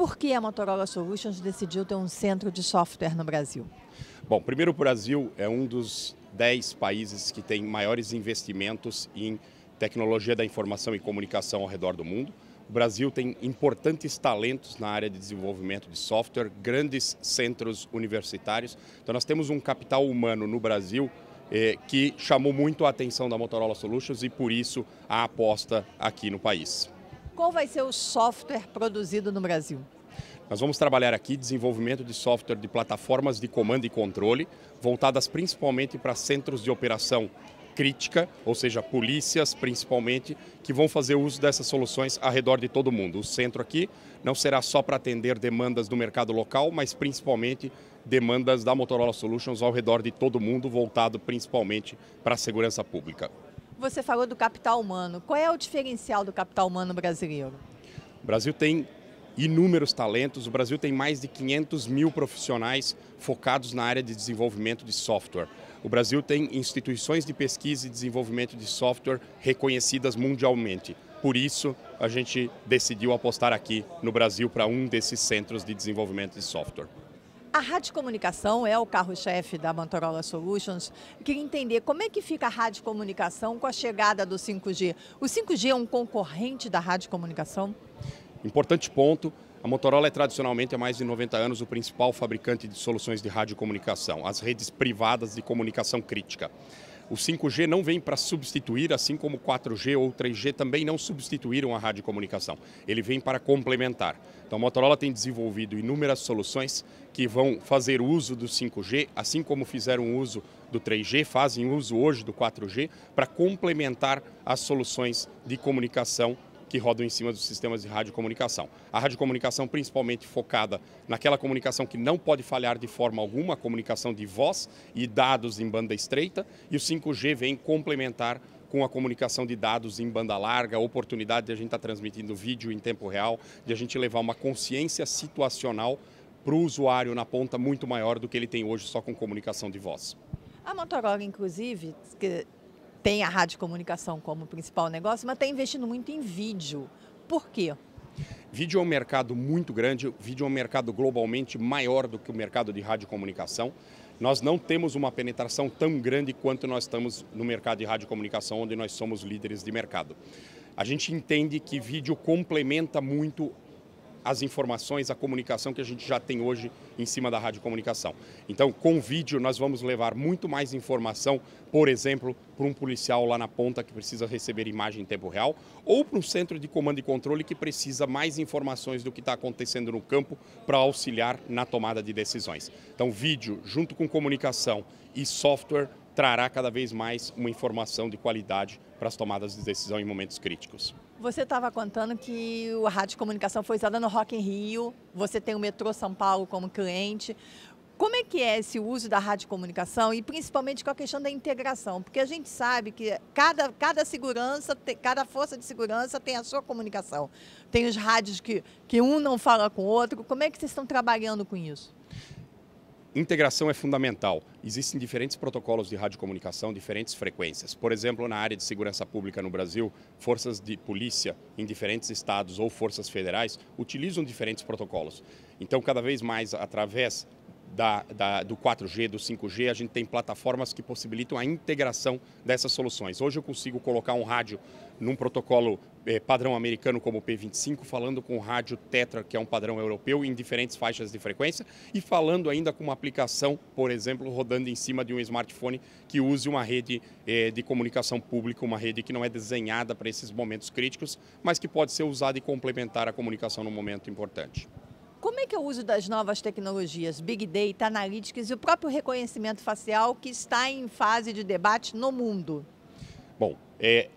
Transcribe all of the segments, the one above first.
por que a Motorola Solutions decidiu ter um centro de software no Brasil? Bom, primeiro o Brasil é um dos 10 países que tem maiores investimentos em tecnologia da informação e comunicação ao redor do mundo. O Brasil tem importantes talentos na área de desenvolvimento de software, grandes centros universitários. Então, nós temos um capital humano no Brasil eh, que chamou muito a atenção da Motorola Solutions e, por isso, a aposta aqui no país. Qual vai ser o software produzido no Brasil? Nós vamos trabalhar aqui desenvolvimento de software de plataformas de comando e controle, voltadas principalmente para centros de operação crítica, ou seja, polícias principalmente, que vão fazer uso dessas soluções ao redor de todo mundo. O centro aqui não será só para atender demandas do mercado local, mas principalmente demandas da Motorola Solutions ao redor de todo mundo, voltado principalmente para a segurança pública. Você falou do capital humano. Qual é o diferencial do capital humano brasileiro? O Brasil tem inúmeros talentos. O Brasil tem mais de 500 mil profissionais focados na área de desenvolvimento de software. O Brasil tem instituições de pesquisa e desenvolvimento de software reconhecidas mundialmente. Por isso, a gente decidiu apostar aqui no Brasil para um desses centros de desenvolvimento de software. A rádio comunicação é o carro-chefe da Motorola Solutions. queria entender como é que fica a rádio comunicação com a chegada do 5G. O 5G é um concorrente da rádio comunicação? Importante ponto. A Motorola é tradicionalmente há mais de 90 anos o principal fabricante de soluções de rádio comunicação, as redes privadas de comunicação crítica. O 5G não vem para substituir, assim como 4G ou 3G também não substituíram a radiocomunicação. Ele vem para complementar. Então, a Motorola tem desenvolvido inúmeras soluções que vão fazer uso do 5G, assim como fizeram uso do 3G, fazem uso hoje do 4G, para complementar as soluções de comunicação que rodam em cima dos sistemas de radiocomunicação. A radiocomunicação principalmente focada naquela comunicação que não pode falhar de forma alguma, a comunicação de voz e dados em banda estreita, e o 5G vem complementar com a comunicação de dados em banda larga, a oportunidade de a gente estar tá transmitindo vídeo em tempo real, de a gente levar uma consciência situacional para o usuário na ponta muito maior do que ele tem hoje só com comunicação de voz. A Motorola, inclusive, tem a rádio comunicação como principal negócio, mas está investindo muito em vídeo. Por quê? Vídeo é um mercado muito grande, vídeo é um mercado globalmente maior do que o mercado de radiocomunicação. Nós não temos uma penetração tão grande quanto nós estamos no mercado de radiocomunicação, onde nós somos líderes de mercado. A gente entende que vídeo complementa muito as informações, a comunicação que a gente já tem hoje em cima da radiocomunicação. Então, com vídeo, nós vamos levar muito mais informação, por exemplo, para um policial lá na ponta que precisa receber imagem em tempo real, ou para um centro de comando e controle que precisa mais informações do que está acontecendo no campo para auxiliar na tomada de decisões. Então, vídeo, junto com comunicação e software, trará cada vez mais uma informação de qualidade para as tomadas de decisão em momentos críticos. Você estava contando que a rádio comunicação foi usada no Rock in Rio, você tem o metrô São Paulo como cliente. Como é que é esse uso da radiocomunicação e principalmente com a questão da integração? Porque a gente sabe que cada, cada segurança, cada força de segurança tem a sua comunicação. Tem os rádios que, que um não fala com o outro. Como é que vocês estão trabalhando com isso? Integração é fundamental. Existem diferentes protocolos de radiocomunicação, diferentes frequências. Por exemplo, na área de segurança pública no Brasil, forças de polícia em diferentes estados ou forças federais utilizam diferentes protocolos. Então, cada vez mais, através da, da, do 4G, do 5G, a gente tem plataformas que possibilitam a integração dessas soluções. Hoje eu consigo colocar um rádio num protocolo eh, padrão americano como o P25, falando com o rádio Tetra, que é um padrão europeu, em diferentes faixas de frequência, e falando ainda com uma aplicação, por exemplo, rodando em cima de um smartphone que use uma rede eh, de comunicação pública, uma rede que não é desenhada para esses momentos críticos, mas que pode ser usada e complementar a comunicação num momento importante. Como é que é o uso das novas tecnologias, Big Data, Analytics e o próprio reconhecimento facial que está em fase de debate no mundo? Bom, é,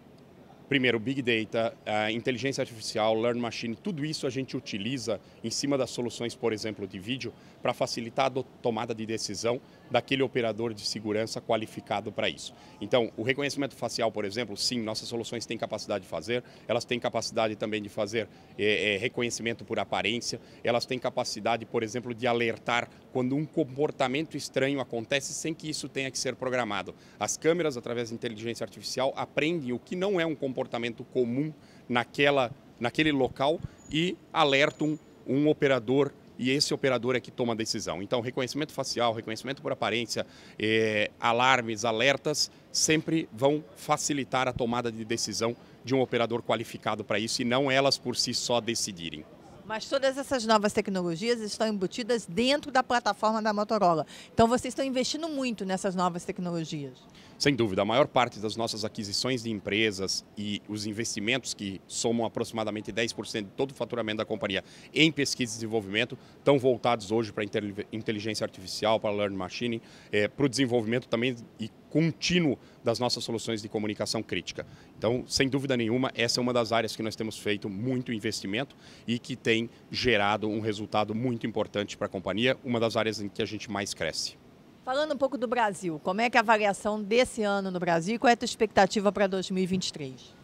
Primeiro, Big Data, inteligência artificial, Learn Machine, tudo isso a gente utiliza em cima das soluções, por exemplo, de vídeo, para facilitar a tomada de decisão daquele operador de segurança qualificado para isso. Então, o reconhecimento facial, por exemplo, sim, nossas soluções têm capacidade de fazer, elas têm capacidade também de fazer é, é, reconhecimento por aparência, elas têm capacidade, por exemplo, de alertar quando um comportamento estranho acontece sem que isso tenha que ser programado. As câmeras, através da inteligência artificial, aprendem o que não é um comportamento comportamento comum naquela, naquele local e alertam um operador e esse operador é que toma a decisão. Então, reconhecimento facial, reconhecimento por aparência, eh, alarmes, alertas, sempre vão facilitar a tomada de decisão de um operador qualificado para isso e não elas por si só decidirem. Mas todas essas novas tecnologias estão embutidas dentro da plataforma da Motorola. Então vocês estão investindo muito nessas novas tecnologias. Sem dúvida, a maior parte das nossas aquisições de empresas e os investimentos que somam aproximadamente 10% de todo o faturamento da companhia em pesquisa e desenvolvimento estão voltados hoje para a inteligência artificial, para a learning machine, eh, para o desenvolvimento também e contínuo das nossas soluções de comunicação crítica. Então, sem dúvida nenhuma, essa é uma das áreas que nós temos feito muito investimento e que tem gerado um resultado muito importante para a companhia, uma das áreas em que a gente mais cresce. Falando um pouco do Brasil, como é que é a avaliação desse ano no Brasil e qual é a tua expectativa para 2023?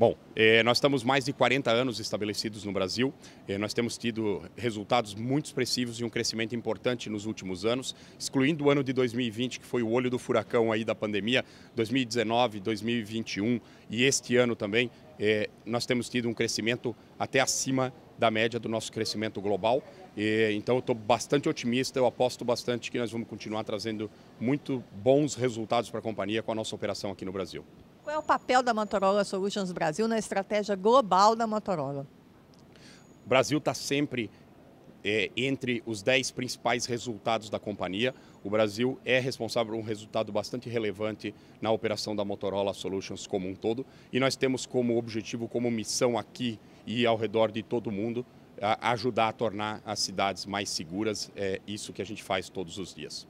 Bom, eh, nós estamos mais de 40 anos estabelecidos no Brasil. Eh, nós temos tido resultados muito expressivos e um crescimento importante nos últimos anos, excluindo o ano de 2020, que foi o olho do furacão aí da pandemia, 2019, 2021 e este ano também. Eh, nós temos tido um crescimento até acima da média do nosso crescimento global. Eh, então, eu estou bastante otimista, eu aposto bastante que nós vamos continuar trazendo muito bons resultados para a companhia com a nossa operação aqui no Brasil. Qual é o papel da Motorola Solutions Brasil na estratégia global da Motorola? O Brasil está sempre é, entre os 10 principais resultados da companhia. O Brasil é responsável por um resultado bastante relevante na operação da Motorola Solutions como um todo. E nós temos como objetivo, como missão aqui e ao redor de todo mundo, a ajudar a tornar as cidades mais seguras. É isso que a gente faz todos os dias.